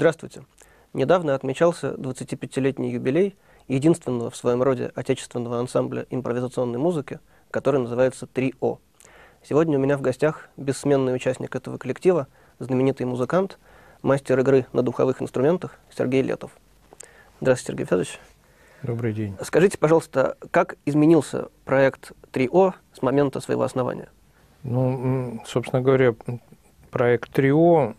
Здравствуйте. Недавно отмечался 25-летний юбилей единственного в своем роде отечественного ансамбля импровизационной музыки, который называется 3О. Сегодня у меня в гостях бессменный участник этого коллектива, знаменитый музыкант, мастер игры на духовых инструментах Сергей Летов. Здравствуйте, Сергей Федорович. Добрый день. Скажите, пожалуйста, как изменился проект 3О с момента своего основания? Ну, собственно говоря, проект Трио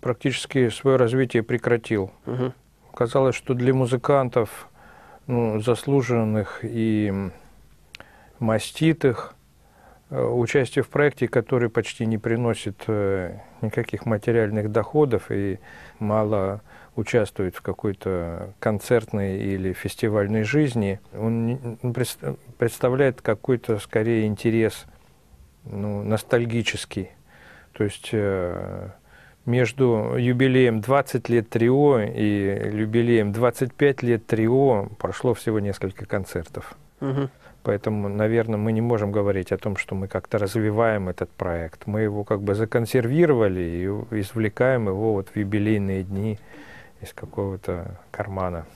практически свое развитие прекратил. Угу. Казалось, что для музыкантов, ну, заслуженных и маститых, э, участие в проекте, который почти не приносит э, никаких материальных доходов и мало участвует в какой-то концертной или фестивальной жизни, он представляет какой-то скорее интерес ну, ностальгический. То есть э, между юбилеем 20 лет трио и юбилеем 25 лет трио прошло всего несколько концертов. Угу. Поэтому, наверное, мы не можем говорить о том, что мы как-то развиваем этот проект. Мы его как бы законсервировали и извлекаем его вот в юбилейные дни из какого-то кармана.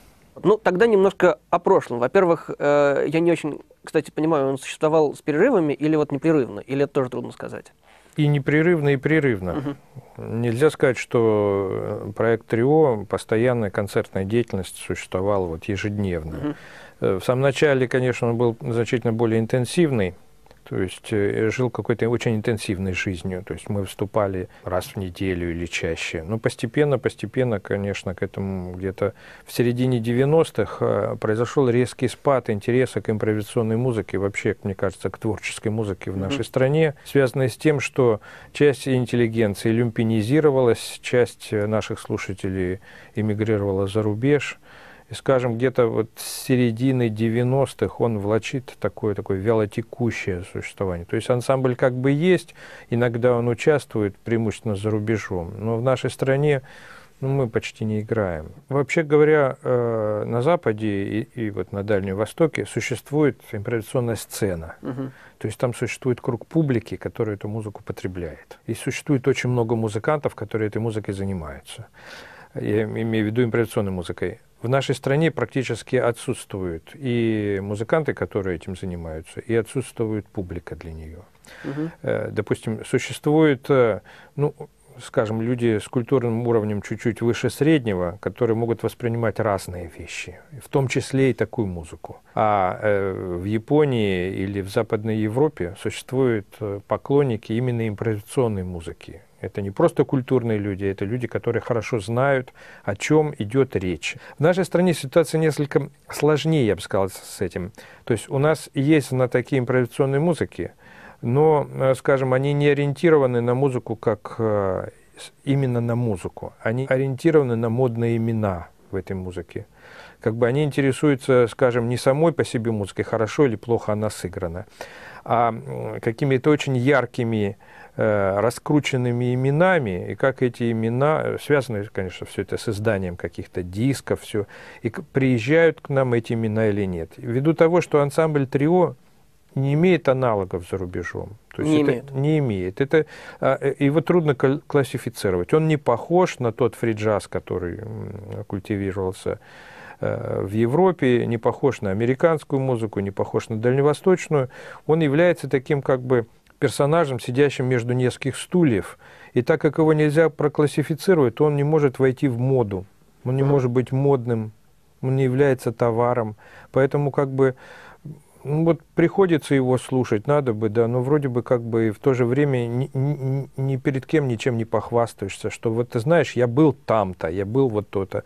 Ну, тогда немножко о прошлом. Во-первых, э, я не очень, кстати, понимаю, он существовал с перерывами или вот непрерывно, или это тоже трудно сказать? и непрерывно, и прерывно. Угу. Нельзя сказать, что э, проект Трио, постоянная концертная деятельность существовала вот ежедневно. Угу. В самом начале, конечно, он был значительно более интенсивный, то есть э, жил какой-то очень интенсивной жизнью. То есть мы вступали раз в неделю или чаще. Но постепенно, постепенно, конечно, к этому где-то в середине 90-х э, произошел резкий спад интереса к импровизационной музыке, вообще, мне кажется, к творческой музыке в нашей mm-hmm. стране, связанной с тем, что часть интеллигенции люмпинизировалась, часть э, наших слушателей эмигрировала за рубеж. И, скажем, где-то вот с середины 90-х он влачит такое, такое вялотекущее существование. То есть ансамбль как бы есть, иногда он участвует, преимущественно за рубежом, но в нашей стране ну, мы почти не играем. Вообще говоря, э, на Западе и, и вот на Дальнем Востоке существует импровизационная сцена. Угу. То есть там существует круг публики, который эту музыку потребляет. И существует очень много музыкантов, которые этой музыкой занимаются я имею в виду импровизационной музыкой, в нашей стране практически отсутствуют и музыканты, которые этим занимаются, и отсутствует публика для нее. Угу. Допустим, существует, э, ну, скажем, люди с культурным уровнем чуть-чуть выше среднего, которые могут воспринимать разные вещи, в том числе и такую музыку. А э, в Японии или в Западной Европе существуют поклонники именно импровизационной музыки, это не просто культурные люди, это люди, которые хорошо знают, о чем идет речь. В нашей стране ситуация несколько сложнее, я бы сказал, с этим. То есть у нас есть на такие импровизационные музыки, но, э, скажем, они не ориентированы на музыку как э, именно на музыку. Они ориентированы на модные имена в этой музыке как бы они интересуются, скажем, не самой по себе музыкой, хорошо или плохо она сыграна, а какими-то очень яркими э, раскрученными именами, и как эти имена, э, связаны, конечно, все это с изданием каких-то дисков, все, и приезжают к нам эти имена или нет. Ввиду того, что ансамбль трио не имеет аналогов за рубежом. То есть не это имеет. Не имеет. Это, а, э, его трудно классифицировать. Он не похож на тот фриджаз, который культивировался Э, в Европе, не похож на американскую музыку, не похож на дальневосточную. Он является таким как бы персонажем, сидящим между нескольких стульев. И так как его нельзя проклассифицировать, то он не может войти в моду. Он не может быть модным, он не является товаром. Поэтому как бы ну, вот приходится его слушать, надо бы, да, но вроде бы как бы в то же время ни, ни, ни перед кем ничем не похвастаешься, что вот ты знаешь, я был там-то, я был вот то-то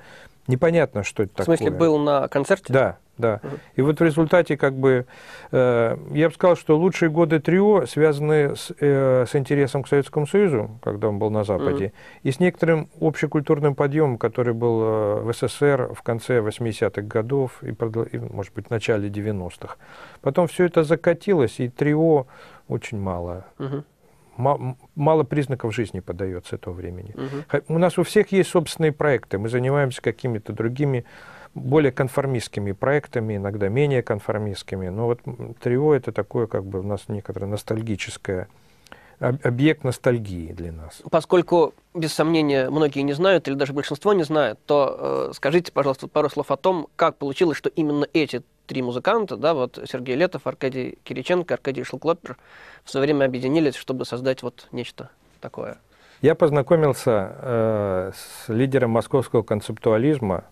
непонятно, что это такое. В смысле, был на концерте? Да, да. Угу. И вот в результате, как бы, э, я бы сказал, что лучшие годы трио связаны с, э, с интересом к Советскому Союзу, когда он был на Западе, угу. и с некоторым общекультурным подъемом, который был э, в СССР в конце 80-х годов и, и, может быть, в начале 90-х. Потом все это закатилось, и трио очень мало. Угу мало признаков жизни подается этого времени. Угу. У нас у всех есть собственные проекты, мы занимаемся какими-то другими, более конформистскими проектами, иногда менее конформистскими. Но вот трио это такое, как бы у нас некоторое ностальгическое объект ностальгии для нас. Поскольку, без сомнения, многие не знают, или даже большинство не знает, то э, скажите, пожалуйста, пару слов о том, как получилось, что именно эти три музыканта, да, вот Сергей Летов, Аркадий Кириченко, Аркадий Шелклоппер, в свое время объединились, чтобы создать вот нечто такое. Я познакомился э, с лидером московского концептуализма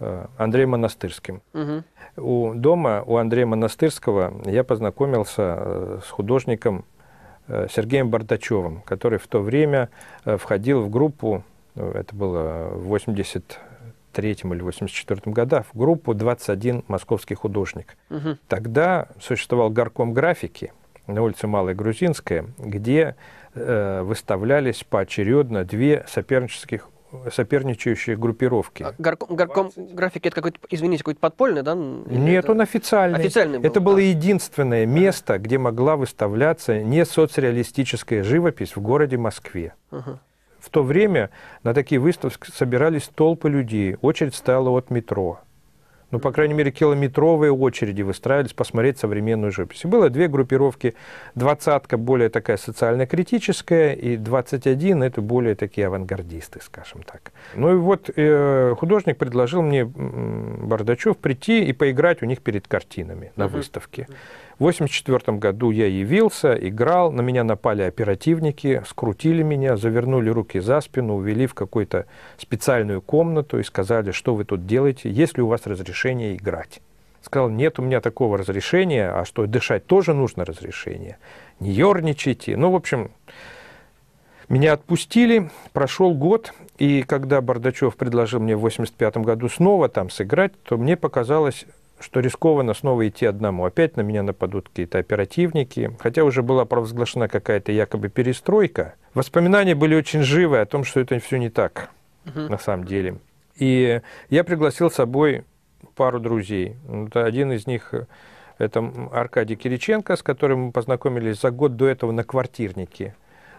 э, Андреем Монастырским. Угу. У дома у Андрея Монастырского я познакомился э, с художником Э, Сергеем Бардачевым, который в то время э, входил в группу, э, это было в 83 или 84 годах, в группу 21 московский художник. Угу. Тогда существовал горком графики на улице Малая Грузинская, где выставлялись поочередно две сопернических соперничающие группировки. А горком, горком график это какой-то, извините, какой-то подпольный, да? Или Нет, это... он официальный. официальный был, это да. было единственное место, ага. где могла выставляться не соцреалистическая живопись в городе Москве. Ага. В то время на такие выставки собирались толпы людей, очередь стояла от метро. Ну, по крайней мере, километровые очереди выстраивались посмотреть современную живопись. было две группировки. Двадцатка более такая социально-критическая, и 21 это более такие авангардисты, скажем так. Ну и вот э, художник предложил мне, Бардачев, прийти и поиграть у них перед картинами на выставке. В 1984 году я явился, играл, на меня напали оперативники, скрутили меня, завернули руки за спину, увели в какую-то специальную комнату и сказали, что вы тут делаете, есть ли у вас разрешение играть. Сказал, нет у меня такого разрешения, а что, дышать тоже нужно разрешение. Не ерничайте. Ну, в общем, меня отпустили, прошел год, и когда Бардачев предложил мне в 1985 году снова там сыграть, то мне показалось, что рискованно снова идти одному. Опять на меня нападут какие-то оперативники. Хотя уже была провозглашена какая-то якобы перестройка. Воспоминания были очень живы о том, что это все не так угу. на самом деле. И я пригласил с собой пару друзей. Один из них это Аркадий Кириченко, с которым мы познакомились за год до этого на квартирнике.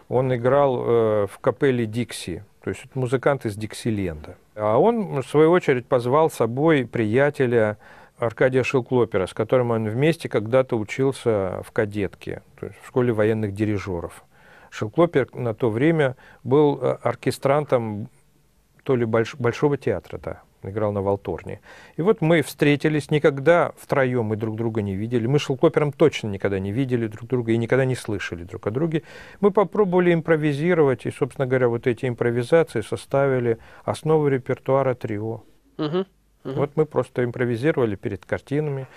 Он играл э, в капелле Дикси, то есть музыкант из Диксиленда. А он, в свою очередь, позвал с собой приятеля Аркадия Шилклопера, с которым он вместе когда-то учился в кадетке, то есть в школе военных дирижеров. Шилклопер на то время был э, оркестрантом то ли больш, Большого театра, да, играл на Волторне. И вот мы встретились, никогда втроем мы друг друга не видели. Мы с Шелкопером точно никогда не видели друг друга и никогда не слышали друг о друге. Мы попробовали импровизировать, и, собственно говоря, вот эти импровизации составили основу репертуара трио. Угу. Угу. Вот мы просто импровизировали перед картинами,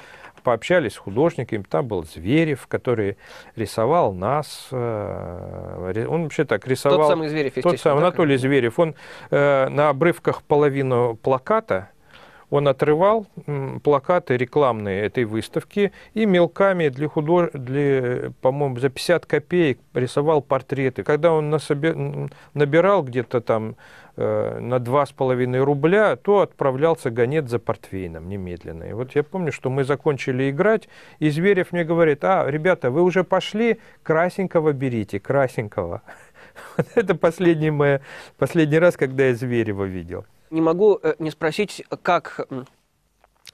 пообщались с художниками, там был Зверев, который рисовал нас, э, он вообще так рисовал... Тот самый Зверев, Тот самый Анатолий Зверев, он э, на обрывках половину плаката он отрывал плакаты рекламные этой выставки и мелками для худож... для, по-моему, за 50 копеек рисовал портреты. Когда он насобе... набирал где-то там э, на два с половиной рубля, то отправлялся гонец за портвейном немедленно. И вот я помню, что мы закончили играть, и Зверев мне говорит, а, ребята, вы уже пошли, красенького берите, красенького. Это последний, мой последний раз, когда я Зверева видел не могу э, не спросить, как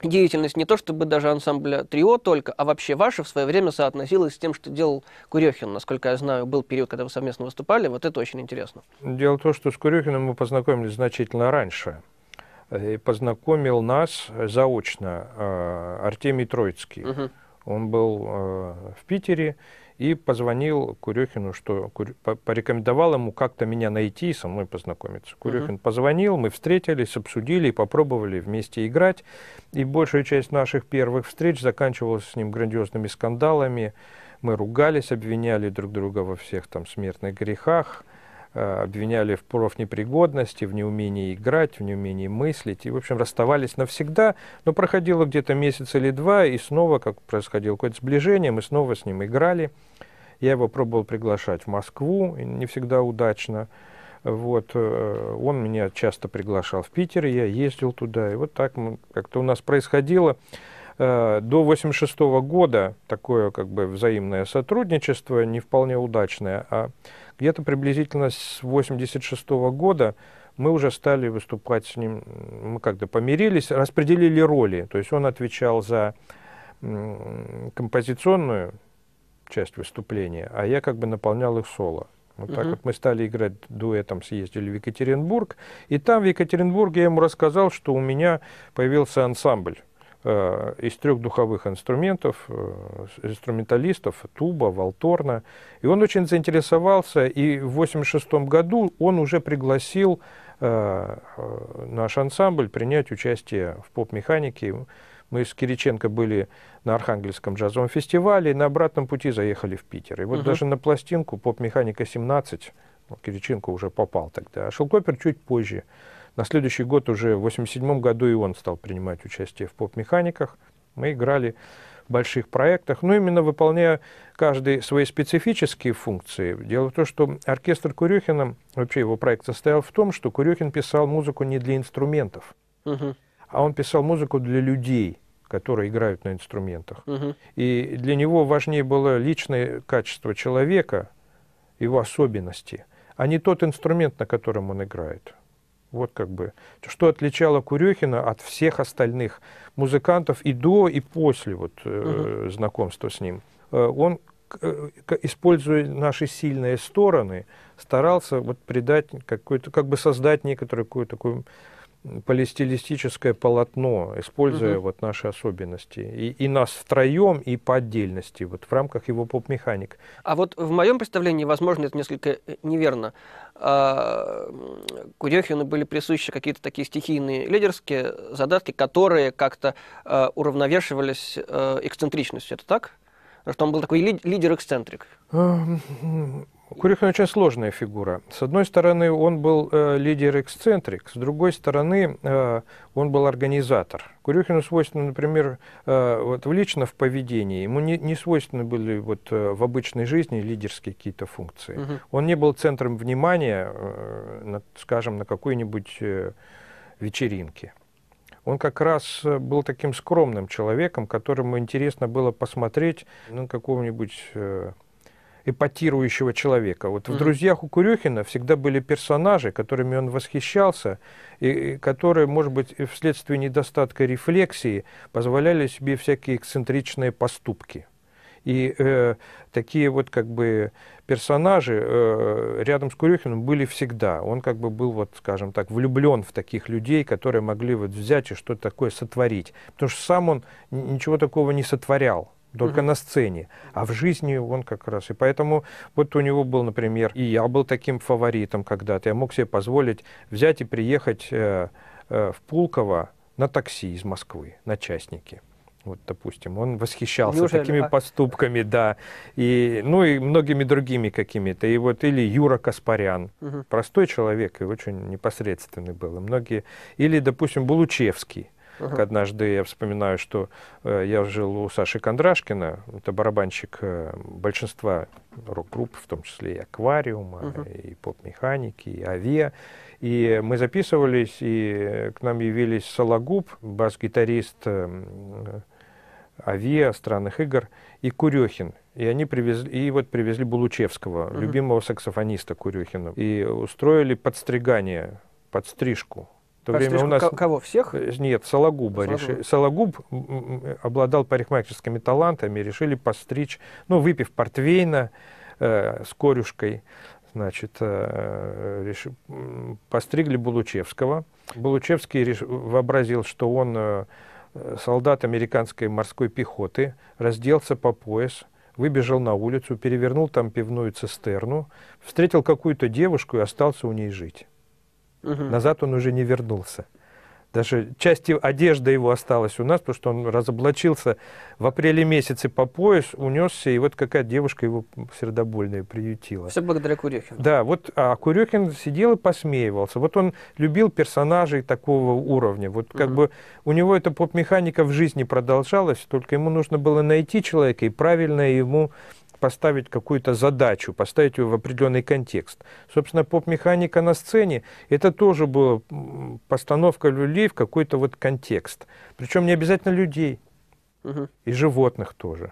деятельность не то чтобы даже ансамбля трио только, а вообще ваша в свое время соотносилась с тем, что делал Курехин. Насколько я знаю, был период, когда вы совместно выступали. Вот это очень интересно. Дело в том, что с Курехиным мы познакомились значительно раньше. Э, и познакомил нас э, заочно Артемий Троицкий. Угу. Он был в Питере, и позвонил Курехину, что порекомендовал ему как-то меня найти и со мной познакомиться. Курехин угу. позвонил, мы встретились, обсудили и попробовали вместе играть. И большая часть наших первых встреч заканчивалась с ним грандиозными скандалами. Мы ругались, обвиняли друг друга во всех там смертных грехах. Э, обвиняли в профнепригодности, в неумении играть, в неумении мыслить. И, в общем, расставались навсегда, но проходило где-то месяц или два, и снова, как происходило какое-то сближение, мы снова с ним играли. Я его пробовал приглашать в Москву, не всегда удачно. Вот, э, он меня часто приглашал в Питер, я ездил туда. И вот так как-то у нас происходило э, до 1986 года такое как бы взаимное сотрудничество, не вполне удачное, а где-то приблизительно с 1986 -го года мы уже стали выступать с ним, мы как-то помирились, распределили роли. То есть он отвечал за композиционную часть выступления, а я как бы наполнял их соло. Вот угу. так вот мы стали играть дуэтом, съездили в Екатеринбург. И там, в Екатеринбурге, я ему рассказал, что у меня появился ансамбль Э, из трех духовых инструментов, э, инструменталистов, туба, волторна. И он очень заинтересовался, и в 1986 году он уже пригласил э, наш ансамбль принять участие в поп-механике. Мы с Кириченко были на Архангельском джазовом фестивале и на обратном пути заехали в Питер. И вот угу. даже на пластинку «Поп-механика-17» Кириченко уже попал тогда, а Шелкопер чуть позже на следующий год, уже в 87 году, и он стал принимать участие в поп-механиках. Мы играли в больших проектах, но ну, именно выполняя каждый свои специфические функции. Дело в том, что оркестр Курюхина, вообще его проект состоял в том, что Курюхин писал музыку не для инструментов, угу. а он писал музыку для людей которые играют на инструментах. Угу. И для него важнее было личное качество человека, его особенности, а не тот инструмент, на котором он играет. Вот как бы, что отличало Курехина от всех остальных музыкантов и до, и после вот, угу. э, знакомства с ним. Э, он, э, используя наши сильные стороны, старался вот придать какой-то, как бы создать некоторую такую полистилистическое полотно, используя угу. вот наши особенности. И, и нас втроем, и по отдельности, вот в рамках его поп-механик. А вот в моем представлении, возможно, это несколько э, неверно, а, Кудехину были присущи какие-то такие стихийные лидерские задатки, которые как-то а, уравновешивались а, эксцентричностью. Это так? Что он был такой ли, лидер-эксцентрик. Курихин очень сложная фигура. С одной стороны, он был э, лидер-эксцентрик, с другой стороны, э, он был организатор. Курюхину свойственно, например, э, вот в лично в поведении, ему не, не свойственны были вот э, в обычной жизни лидерские какие-то функции. Угу. Он не был центром внимания, э, на, скажем, на какой-нибудь э, вечеринке. Он как раз э, был таким скромным человеком, которому интересно было посмотреть на ну, какого-нибудь... Э, эпатирующего человека. Вот mm-hmm. в «Друзьях» у Курехина всегда были персонажи, которыми он восхищался, и, и которые, может быть, вследствие недостатка рефлексии позволяли себе всякие эксцентричные поступки. И э, такие вот как бы персонажи э, рядом с Курюхиным были всегда. Он как бы был, вот, скажем так, влюблен в таких людей, которые могли вот взять и что-то такое сотворить. Потому что сам он ничего такого не сотворял только mm-hmm. на сцене, а в жизни он как раз. И поэтому вот у него был, например, и я был таким фаворитом когда-то, я мог себе позволить взять и приехать э, э, в Пулково на такси из Москвы, на частники, Вот, допустим, он восхищался Неужели, такими а? поступками, да, и, ну и многими другими какими-то. И вот или Юра Каспарян, угу. простой человек и очень непосредственный был. И многие, или, допустим, Булучевский, Uh-huh. Однажды я вспоминаю, что э, я жил у Саши Кондрашкина, это барабанщик э, большинства рок-групп, в том числе и «Аквариума», uh-huh. и «Поп-механики», и «Авиа». И мы записывались, и к нам явились Сологуб, бас-гитарист э, «Авиа», «Странных игр», и Курехин. И они привезли, и вот привезли Булучевского, uh-huh. любимого саксофониста Курехина, и устроили подстригание, подстрижку то Про время у нас... Кого, всех? Э, нет, Сологуба. Сологуба. Реши... Сологуб э, обладал парикмахерскими талантами, решили постричь, ну, выпив портвейна э, с корюшкой, значит, э, реш... постригли Булучевского. Булучевский реш... вообразил, что он э, солдат американской морской пехоты, разделся по пояс, выбежал на улицу, перевернул там пивную цистерну, встретил какую-то девушку и остался у ней жить. Угу. Назад он уже не вернулся. Даже часть одежды его осталась у нас, потому что он разоблачился в апреле месяце по пояс, унесся, и вот какая девушка его сердобольная приютила. Все благодаря Курехину. Да, вот а Курехин сидел и посмеивался. Вот он любил персонажей такого уровня. Вот как угу. бы у него эта поп-механика в жизни продолжалась, только ему нужно было найти человека и правильно ему поставить какую-то задачу, поставить ее в определенный контекст. Собственно, поп-механика на сцене, это тоже была постановка людей в какой-то вот контекст. Причем не обязательно людей, угу. и животных тоже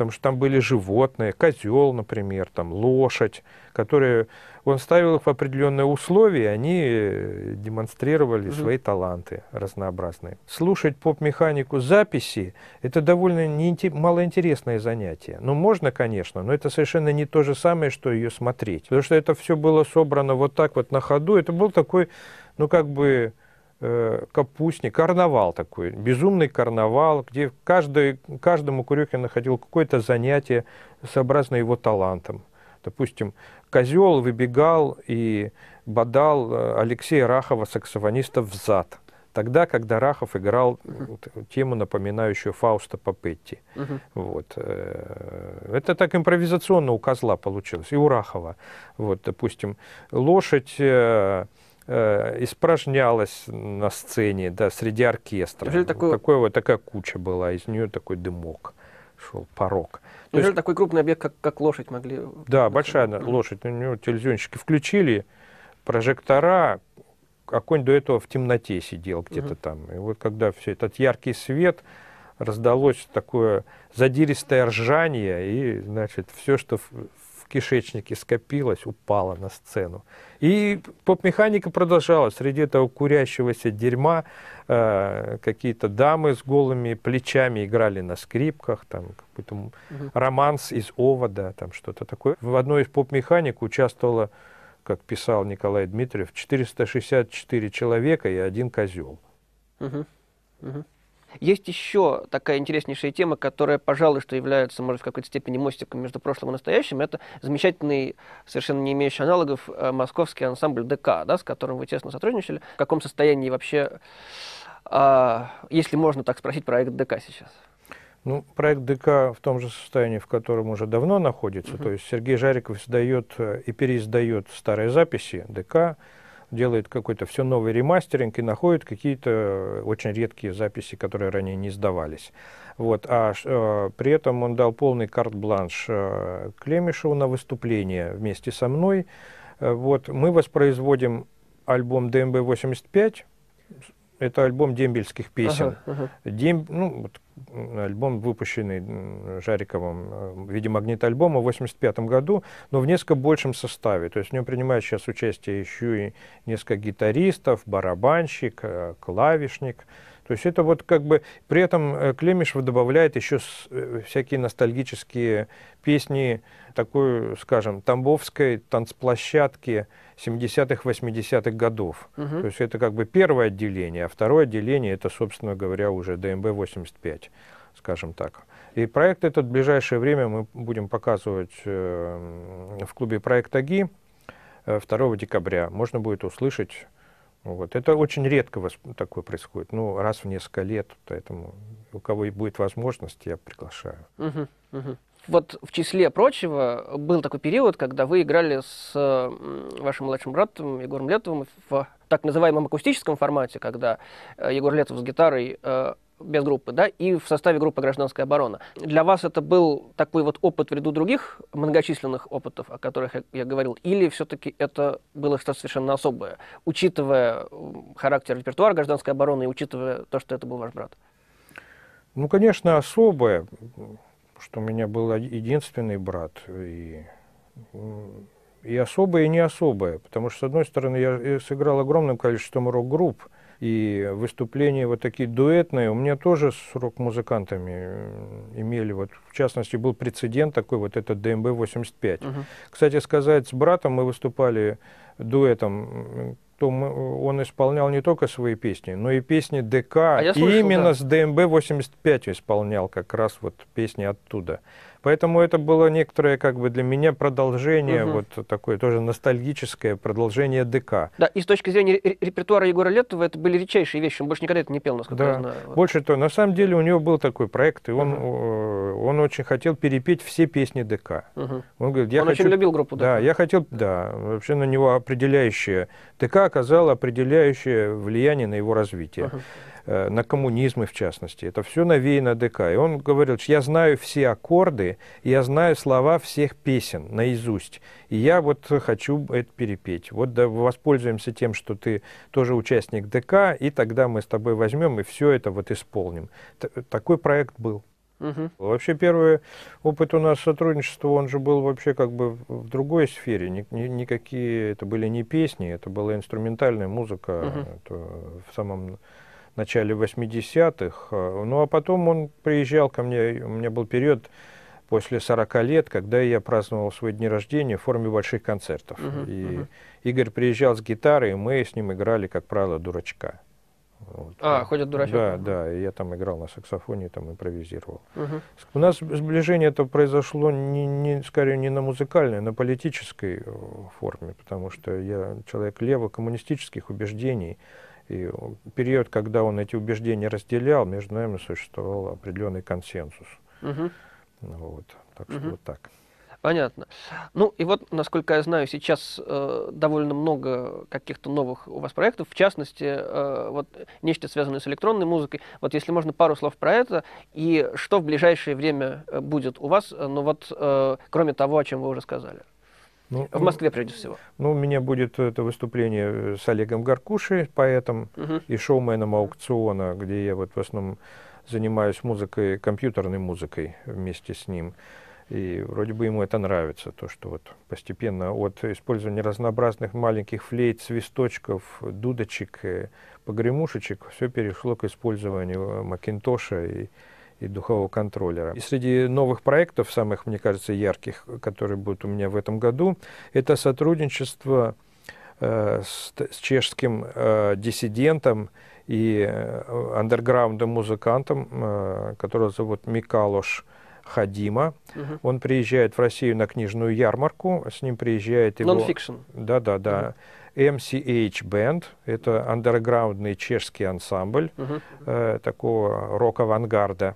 потому что там были животные, козел, например, там лошадь, которые он ставил их в определенные условия, и они э, демонстрировали угу. свои таланты разнообразные. Слушать поп-механику записи – это довольно неинте- малоинтересное занятие. Ну, можно, конечно, но это совершенно не то же самое, что ее смотреть. Потому что это все было собрано вот так вот на ходу. Это был такой, ну, как бы Э, капустник, карнавал такой, безумный карнавал, где каждый, каждому Курехин находил какое-то занятие, сообразно его талантом. Допустим, Козел выбегал и бодал э, Алексея Рахова, саксофониста, в зад. Тогда, когда Рахов играл э, тему, напоминающую Фауста Папетти. Угу. Вот. Это так импровизационно у Козла получилось, и у Рахова. Вот, допустим, лошадь Э, испражнялась на сцене, да, среди оркестра. Неужели такой... Такое, вот такая куча была, из нее такой дымок шел, порог. Неужели есть... такой крупный объект, как, как лошадь могли... Да, большая она, лошадь, у нее телевизионщики включили, прожектора, а конь до этого в темноте сидел где-то угу. там. И вот когда все этот яркий свет, раздалось такое задиристое ржание, и, значит, все, что кишечнике скопилось, упало на сцену. И поп-механика продолжалась. Среди этого курящегося дерьма э, какие-то дамы с голыми плечами играли на скрипках, там какой-то угу. романс из овода, там что-то такое. В одной из поп-механик участвовало, как писал Николай Дмитриев, 464 человека и один козел. Угу. Угу. Есть еще такая интереснейшая тема, которая, пожалуй, что является, может, в какой-то степени мостиком между прошлым и настоящим. Это замечательный, совершенно не имеющий аналогов, э, московский ансамбль ДК, да, с которым вы тесно сотрудничали. В каком состоянии вообще, а, если можно так спросить, проект ДК сейчас? Ну, проект ДК в том же состоянии, в котором уже давно находится. Uh-huh. То есть Сергей Жариков сдает э, и переиздает старые записи ДК, делает какой-то все новый ремастеринг и находит какие-то э, очень редкие записи, которые ранее не сдавались. Вот. А э, при этом он дал полный карт-бланш э, Клемишеву на выступление вместе со мной. Э, вот. Мы воспроизводим альбом ДМБ-85, это альбом дембельских песен. Ага, ага. Дем... Ну, вот, альбом, выпущенный Жариковым э, в виде альбома в 1985 году, но в несколько большем составе. То есть в нем принимают сейчас участие еще и несколько гитаристов, барабанщик, э, клавишник. То есть это вот как бы... При этом э, Клемишев добавляет еще э, всякие ностальгические песни такой, скажем, тамбовской танцплощадки 70-х, 80-х годов. Угу. То есть это как бы первое отделение, а второе отделение это, собственно говоря, уже ДМБ-85, скажем так. И проект этот в ближайшее время мы будем показывать э, в клубе «Проект АГИ». 2 декабря можно будет услышать вот. Это очень редко такое происходит. Ну, раз в несколько лет, поэтому у кого и будет возможность, я приглашаю. Угу, угу. Вот в числе прочего был такой период, когда вы играли с вашим младшим братом Егором Летовым в так называемом акустическом формате, когда э, Егор Летов с гитарой э, без группы, да, и в составе группы «Гражданская оборона». Для вас это был такой вот опыт в ряду других многочисленных опытов, о которых я, я говорил, или все-таки это было что-то совершенно особое, учитывая характер репертуара «Гражданской обороны» и учитывая то, что это был ваш брат? Ну, конечно, особое, что у меня был единственный брат, и, и особое, и не особое, потому что, с одной стороны, я сыграл огромным количеством рок-групп, и выступления вот такие дуэтные у меня тоже с рок-музыкантами э, имели. Вот, в частности, был прецедент такой, вот этот ДМБ-85. Угу. Кстати сказать, с братом мы выступали дуэтом, то мы, он исполнял не только свои песни, но и песни ДК. А слышал, именно да. с ДМБ-85 исполнял как раз вот песни оттуда. Поэтому это было некоторое, как бы для меня продолжение, угу. вот такое тоже ностальгическое продолжение ДК. Да, и с точки зрения репертуара Егора Летова это были редчайшие вещи. Он больше никогда это не пел, насколько да. я знаю. Вот. Больше того, на самом деле у него был такой проект, и он, угу. он очень хотел перепеть все песни ДК. Угу. Он, говорит, я он хочу... очень любил группу ДК. Да, я хотел, да, вообще на него определяющее. ДК оказало определяющее влияние на его развитие. Угу. Э, на коммунизмы в частности. Это все навеяно ДК. И он говорил, что я знаю все аккорды, я знаю слова всех песен наизусть. И я вот хочу это перепеть. Вот да, воспользуемся тем, что ты тоже участник ДК, и тогда мы с тобой возьмем и все это вот исполним. Т такой проект был. Угу. Вообще первый опыт у нас сотрудничества, он же был вообще как бы в другой сфере. Ни, ни, никакие это были не песни, это была инструментальная музыка угу. это в самом начале 80-х. Э, ну, а потом он приезжал ко мне, у меня был период после 40 лет, когда я праздновал свой день рождения в форме больших концертов. Uh-huh, и uh-huh. Игорь приезжал с гитарой, и мы с ним играли, как правило, дурачка. Вот. А, ходят дурачок. Да, да, и я там играл на саксофоне, там импровизировал. Угу. У нас сближение это произошло не, не, скорее не на музыкальной, а на политической э, форме, потому что я человек лево-коммунистических убеждений. И период, когда он эти убеждения разделял, между нами существовал определенный консенсус. Угу. Вот. Так угу. вот так. Понятно. Ну и вот, насколько я знаю, сейчас э, довольно много каких-то новых у вас проектов, в частности, э, вот нечто связанное с электронной музыкой. Вот если можно пару слов про это, и что в ближайшее время э, будет у вас, э, ну вот, э, кроме того, о чем вы уже сказали. Ну, в ну, Москве прежде всего. Ну, у меня будет это выступление э, с Олегом Гаркуши, поэтом угу. и шоуменом аукциона, где я вот в основном занимаюсь музыкой, компьютерной музыкой вместе с ним. И вроде бы ему это нравится, то, что вот постепенно от использования разнообразных маленьких флейт, свисточков, дудочек, э, погремушечек, все перешло к использованию э, Макинтоша и и духового контроллера. И среди новых проектов, самых, мне кажется, ярких, которые будут у меня в этом году, это сотрудничество э, с, с чешским э, диссидентом и э, андерграундом-музыкантом, э, которого зовут Микалош Хадима. Угу. Он приезжает в Россию на книжную ярмарку, с ним приезжает его... Нонфикшн. Да-да-да. Угу. MCH Band, это андерграундный чешский ансамбль угу. э, такого рок-авангарда.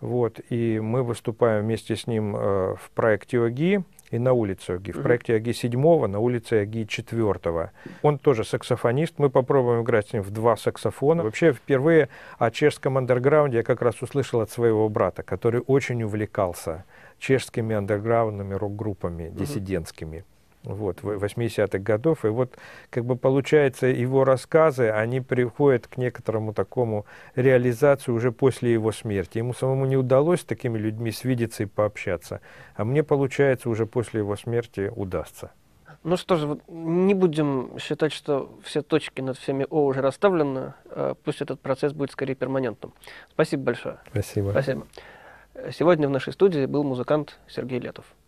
Вот, и мы выступаем вместе с ним э, в проекте ОГИ и на улице ОГИ. В проекте ОГИ 7, на улице ОГИ 4. Он тоже саксофонист. Мы попробуем играть с ним в два саксофона. Вообще, впервые о чешском андерграунде я как раз услышал от своего брата, который очень увлекался чешскими андерграундными рок-группами, диссидентскими вот, 80-х годов. И вот, как бы получается, его рассказы, они приходят к некоторому такому реализации уже после его смерти. Ему самому не удалось с такими людьми свидеться и пообщаться, а мне, получается, уже после его смерти удастся. Ну что же, не будем считать, что все точки над всеми О уже расставлены. А пусть этот процесс будет скорее перманентным. Спасибо большое. Спасибо. Спасибо. Сегодня в нашей студии был музыкант Сергей Летов.